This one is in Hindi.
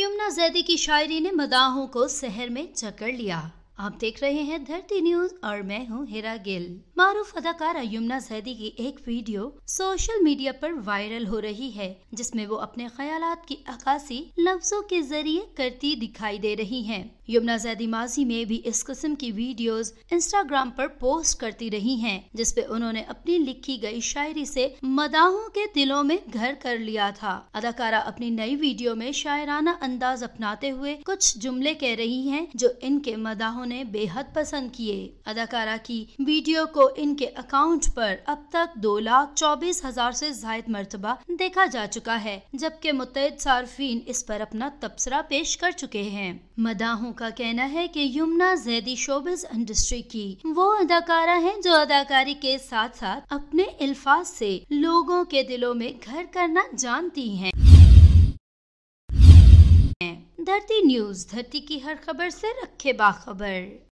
यमुना जैदी की शायरी ने मदाहों को शहर में जकड़ लिया आप देख रहे हैं धरती न्यूज और मैं हूं हिरा गिल मारूफ अदाकारा यमुना जैदी की एक वीडियो सोशल मीडिया पर वायरल हो रही है जिसमें वो अपने ख्याल की अक्सी लफ्जों के जरिए करती दिखाई दे रही हैं। यमुना जैदी माजी में भी इस किस्म की वीडियोस इंस्टाग्राम पर पोस्ट करती रही है जिसपे उन्होंने अपनी लिखी गई शायरी से मदाहों के दिलों में घर कर लिया था अदाकारा अपनी नई वीडियो में शायराना अंदाज अपनाते हुए कुछ जुमले कह रही है जो इनके मदाहों उन्हें बेहद पसंद किए अदाकारा की वीडियो को इनके अकाउंट पर अब तक दो लाख चौबीस हजार ऐसी जायद मरतबा देखा जा चुका है जबकि मुतद सार्फिन इस पर अपना तबसरा पेश कर चुके हैं मदाहों का कहना है कि यमुना जैदी शोबिस इंडस्ट्री की वो अदाकारा हैं जो अदाकारी के साथ साथ अपने अल्फाज से लोगों के दिलों में घर करना जानती हैं हमदर्दी न्यूज़ धरती की हर खबर से रखे बाखबर